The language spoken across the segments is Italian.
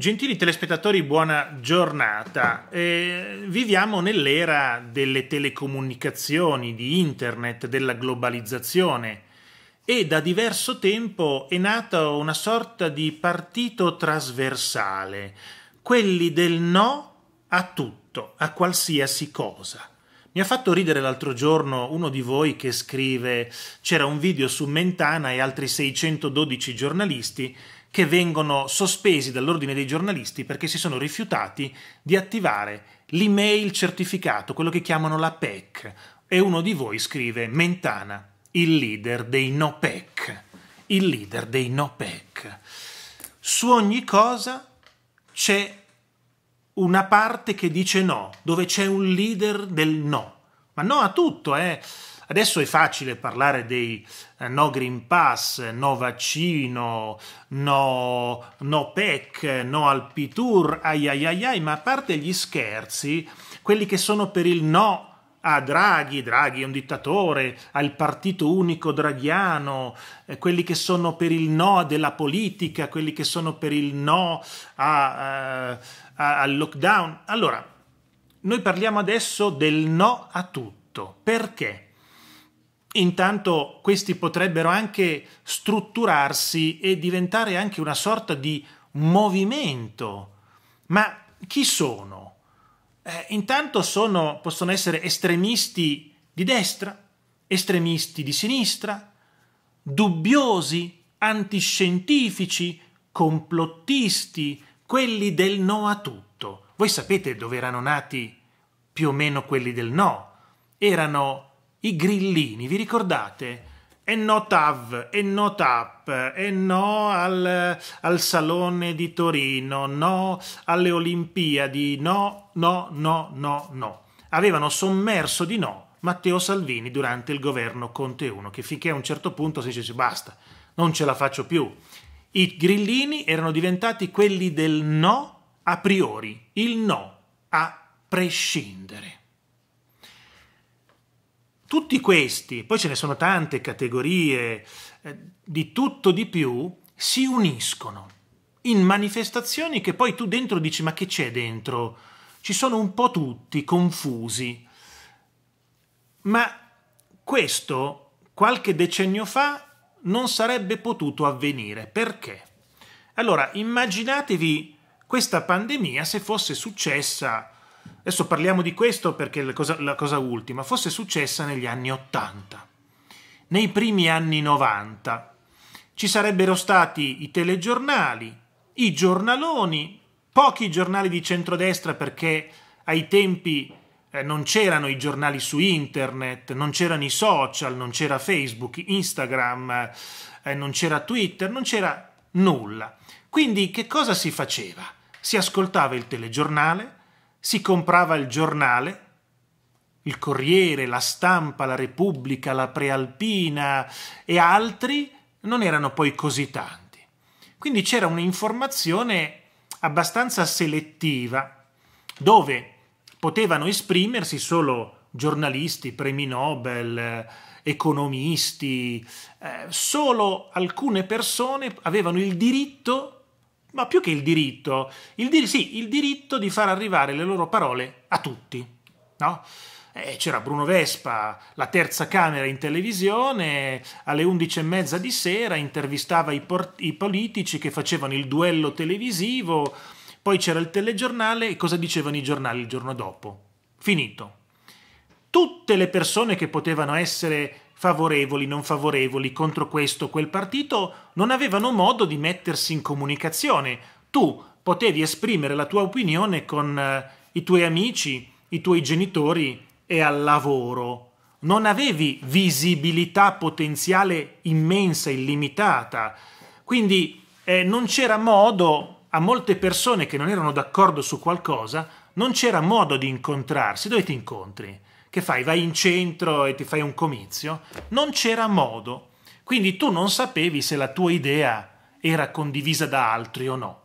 Gentili telespettatori, buona giornata. Eh, viviamo nell'era delle telecomunicazioni, di internet, della globalizzazione e da diverso tempo è nata una sorta di partito trasversale, quelli del no a tutto, a qualsiasi cosa. Mi ha fatto ridere l'altro giorno uno di voi che scrive c'era un video su Mentana e altri 612 giornalisti che vengono sospesi dall'ordine dei giornalisti perché si sono rifiutati di attivare l'email certificato, quello che chiamano la PEC. E uno di voi scrive Mentana, il leader dei no PEC. Il leader dei no PEC. Su ogni cosa c'è una parte che dice no, dove c'è un leader del no. Ma no a tutto, eh. Adesso è facile parlare dei eh, no Green Pass, no vaccino, no, no PEC, no Alpitur, ai ai ai ai, ma a parte gli scherzi, quelli che sono per il no a Draghi, Draghi è un dittatore, al partito unico draghiano, eh, quelli che sono per il no della politica, quelli che sono per il no a, a, eh, a, al lockdown. Allora, noi parliamo adesso del no a tutto. Perché? Intanto questi potrebbero anche strutturarsi e diventare anche una sorta di movimento. Ma chi sono? Eh, intanto sono, possono essere estremisti di destra, estremisti di sinistra, dubbiosi, antiscientifici, complottisti, quelli del no a tutto. Voi sapete dove erano nati più o meno quelli del no. Erano i grillini, vi ricordate? E no TAV, e no TAP, e no al, al Salone di Torino, no alle Olimpiadi, no, no, no, no, no. Avevano sommerso di no Matteo Salvini durante il governo Conte 1, che finché a un certo punto si diceva basta, non ce la faccio più. I grillini erano diventati quelli del no a priori, il no a prescindere. Tutti questi, poi ce ne sono tante categorie, eh, di tutto di più, si uniscono in manifestazioni che poi tu dentro dici ma che c'è dentro? Ci sono un po' tutti confusi. Ma questo qualche decennio fa non sarebbe potuto avvenire. Perché? Allora, immaginatevi questa pandemia se fosse successa adesso parliamo di questo perché la cosa, la cosa ultima, fosse successa negli anni Ottanta. Nei primi anni 90 ci sarebbero stati i telegiornali, i giornaloni, pochi giornali di centrodestra perché ai tempi eh, non c'erano i giornali su internet, non c'erano i social, non c'era Facebook, Instagram, eh, non c'era Twitter, non c'era nulla. Quindi che cosa si faceva? Si ascoltava il telegiornale, si comprava il giornale, il Corriere, la Stampa, la Repubblica, la Prealpina e altri, non erano poi così tanti. Quindi c'era un'informazione abbastanza selettiva, dove potevano esprimersi solo giornalisti, premi Nobel, economisti, eh, solo alcune persone avevano il diritto ma più che il diritto, il, dir- sì, il diritto di far arrivare le loro parole a tutti. No? Eh, c'era Bruno Vespa, la terza camera in televisione, alle 11.30 di sera intervistava i, port- i politici che facevano il duello televisivo, poi c'era il telegiornale e cosa dicevano i giornali il giorno dopo. Finito. Tutte le persone che potevano essere favorevoli, non favorevoli, contro questo o quel partito, non avevano modo di mettersi in comunicazione. Tu potevi esprimere la tua opinione con eh, i tuoi amici, i tuoi genitori e al lavoro. Non avevi visibilità potenziale immensa, illimitata. Quindi eh, non c'era modo a molte persone che non erano d'accordo su qualcosa, non c'era modo di incontrarsi. Dove ti incontri? Che fai? Vai in centro e ti fai un comizio? Non c'era modo. Quindi tu non sapevi se la tua idea era condivisa da altri o no.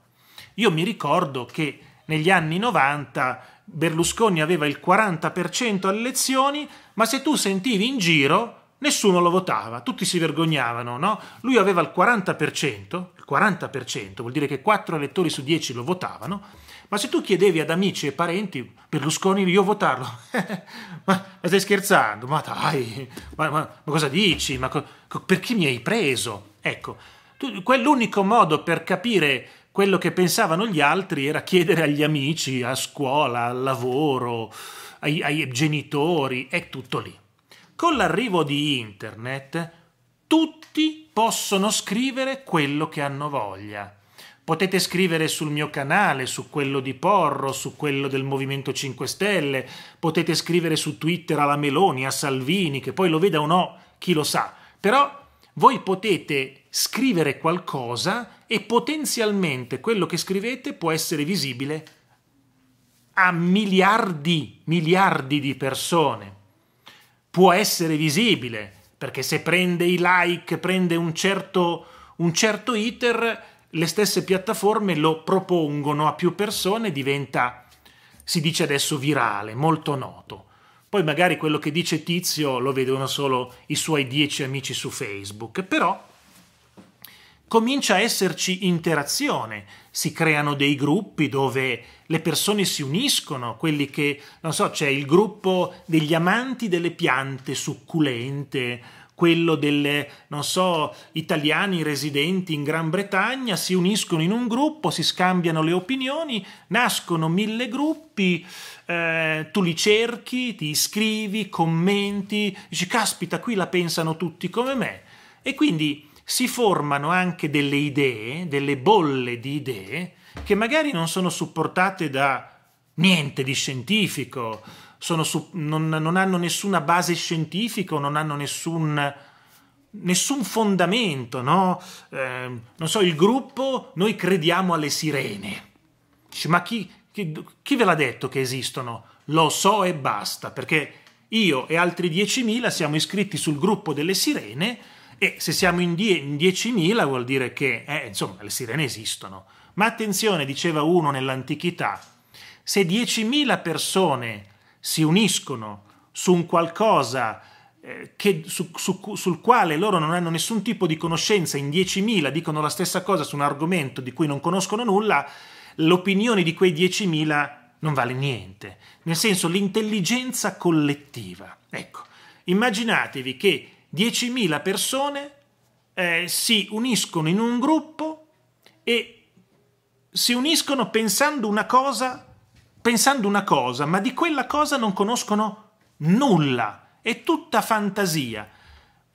Io mi ricordo che negli anni 90 Berlusconi aveva il 40% alle elezioni, ma se tu sentivi in giro nessuno lo votava, tutti si vergognavano, no? Lui aveva il 40%, il 40% vuol dire che 4 elettori su 10 lo votavano, ma se tu chiedevi ad amici e parenti, Berlusconi io votarlo, ma, ma, stai scherzando? Ma dai, ma, ma, ma cosa dici? Ma co, per chi mi hai preso? Ecco, quell'unico modo per capire quello che pensavano gli altri era chiedere agli amici, a scuola, al lavoro, ai, ai genitori, è tutto lì. Con l'arrivo di internet, tutti possono scrivere quello che hanno voglia. Potete scrivere sul mio canale, su quello di Porro, su quello del Movimento 5 Stelle, potete scrivere su Twitter alla Meloni, a Salvini, che poi lo veda o no, chi lo sa. Però voi potete scrivere qualcosa e potenzialmente quello che scrivete può essere visibile a miliardi, miliardi di persone. Può essere visibile, perché se prende i like, prende un certo, un certo iter, le stesse piattaforme lo propongono a più persone, diventa, si dice adesso, virale, molto noto. Poi magari quello che dice Tizio lo vedono solo i suoi dieci amici su Facebook, però comincia a esserci interazione, si creano dei gruppi dove le persone si uniscono, quelli che, non so, c'è il gruppo degli amanti delle piante succulente quello delle, non so, italiani residenti in Gran Bretagna, si uniscono in un gruppo, si scambiano le opinioni, nascono mille gruppi, eh, tu li cerchi, ti iscrivi, commenti, dici caspita qui la pensano tutti come me e quindi si formano anche delle idee, delle bolle di idee che magari non sono supportate da niente di scientifico, su, non, non, hanno nessuna base scientifica, non hanno nessun, nessun fondamento, no? Eh, non so, il gruppo, noi crediamo alle sirene. Dice, ma chi, chi, chi ve l'ha detto che esistono? Lo so e basta, perché io e altri 10.000 siamo iscritti sul gruppo delle sirene e se siamo in, die- in 10.000 vuol dire che, eh, insomma, le sirene esistono. Ma attenzione, diceva uno nell'antichità, se 10.000 persone si uniscono su un qualcosa eh, che, su, su, sul quale loro non hanno nessun tipo di conoscenza, in 10.000 dicono la stessa cosa su un argomento di cui non conoscono nulla, l'opinione di quei 10.000 non vale niente. Nel senso, l'intelligenza collettiva. Ecco, immaginatevi che 10.000 persone eh, si uniscono in un gruppo e si uniscono pensando una cosa pensando una cosa, ma di quella cosa non conoscono nulla, è tutta fantasia.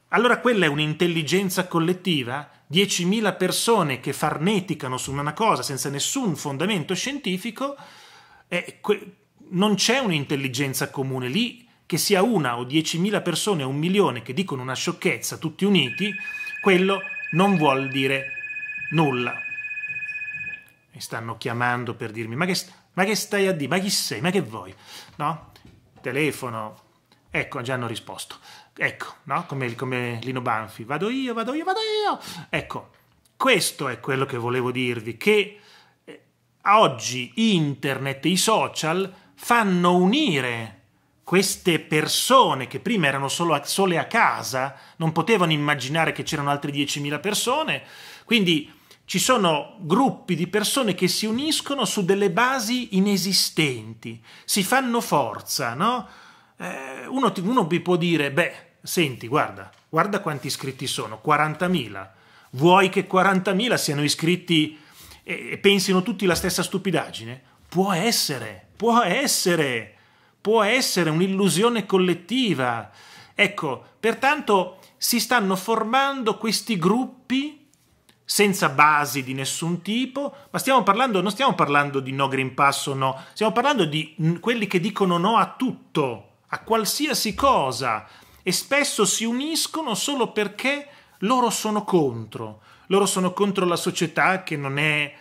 Allora quella è un'intelligenza collettiva? 10.000 persone che farneticano su una cosa senza nessun fondamento scientifico, eh, non c'è un'intelligenza comune lì, che sia una o 10.000 persone o un milione che dicono una sciocchezza tutti uniti, quello non vuol dire nulla. Mi stanno chiamando per dirmi, ma che... St- ma che stai a dire? Ma chi sei? Ma che vuoi? No? Telefono. Ecco, già hanno risposto. Ecco, no? Come, come Lino Banfi. Vado io, vado io, vado io. Ecco, questo è quello che volevo dirvi, che eh, oggi internet, i social fanno unire queste persone che prima erano solo a, sole a casa, non potevano immaginare che c'erano altre 10.000 persone, quindi ci sono gruppi di persone che si uniscono su delle basi inesistenti, si fanno forza, no? Eh, uno, ti, uno può dire, beh, senti, guarda, guarda quanti iscritti sono, 40.000. Vuoi che 40.000 siano iscritti e, e pensino tutti la stessa stupidaggine? Può essere, può essere, può essere un'illusione collettiva. Ecco, pertanto si stanno formando questi gruppi senza basi di nessun tipo, ma stiamo parlando, non stiamo parlando di no Green Pass o no, stiamo parlando di quelli che dicono no a tutto, a qualsiasi cosa e spesso si uniscono solo perché loro sono contro, loro sono contro la società che non è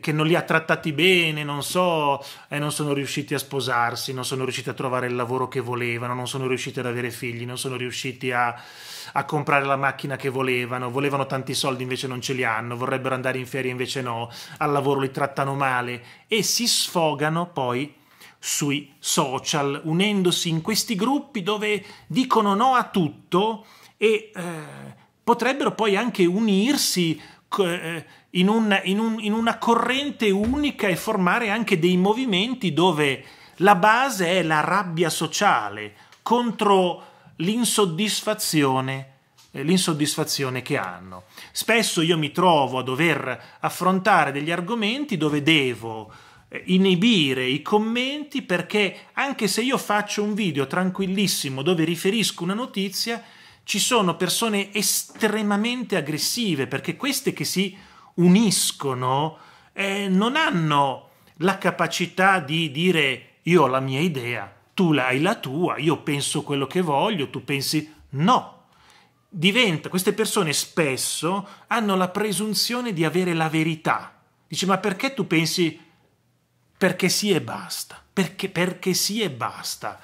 che non li ha trattati bene, non so, e non sono riusciti a sposarsi, non sono riusciti a trovare il lavoro che volevano, non sono riusciti ad avere figli, non sono riusciti a, a comprare la macchina che volevano, volevano tanti soldi invece non ce li hanno, vorrebbero andare in ferie invece no, al lavoro li trattano male e si sfogano poi sui social, unendosi in questi gruppi dove dicono no a tutto e eh, potrebbero poi anche unirsi eh, in, un, in, un, in una corrente unica e formare anche dei movimenti dove la base è la rabbia sociale contro l'insoddisfazione eh, l'insoddisfazione che hanno. Spesso io mi trovo a dover affrontare degli argomenti dove devo eh, inibire i commenti perché anche se io faccio un video tranquillissimo dove riferisco una notizia, ci sono persone estremamente aggressive, perché queste che si uniscono eh, non hanno la capacità di dire io ho la mia idea, tu hai la tua, io penso quello che voglio, tu pensi no. Diventa, queste persone spesso hanno la presunzione di avere la verità. Dice ma perché tu pensi perché sì e basta, perché, perché sì e basta.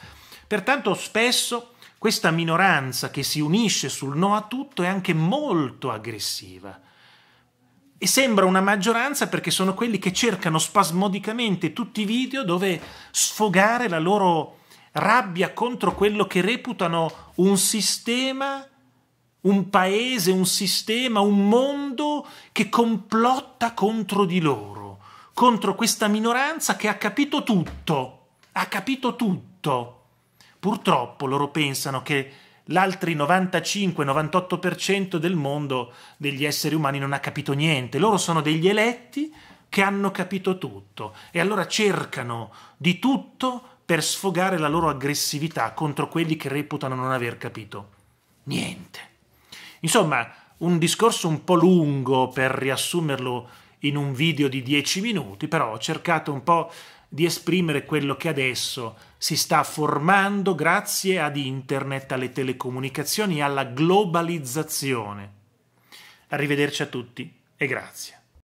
Pertanto spesso questa minoranza che si unisce sul no a tutto è anche molto aggressiva. E sembra una maggioranza perché sono quelli che cercano spasmodicamente tutti i video dove sfogare la loro rabbia contro quello che reputano un sistema, un paese, un sistema, un mondo che complotta contro di loro, contro questa minoranza che ha capito tutto, ha capito tutto. Purtroppo loro pensano che l'altri 95-98% del mondo degli esseri umani non ha capito niente. Loro sono degli eletti che hanno capito tutto e allora cercano di tutto per sfogare la loro aggressività contro quelli che reputano non aver capito niente. Insomma, un discorso un po' lungo per riassumerlo in un video di 10 minuti, però ho cercato un po' di esprimere quello che adesso si sta formando grazie ad internet, alle telecomunicazioni e alla globalizzazione. Arrivederci a tutti e grazie.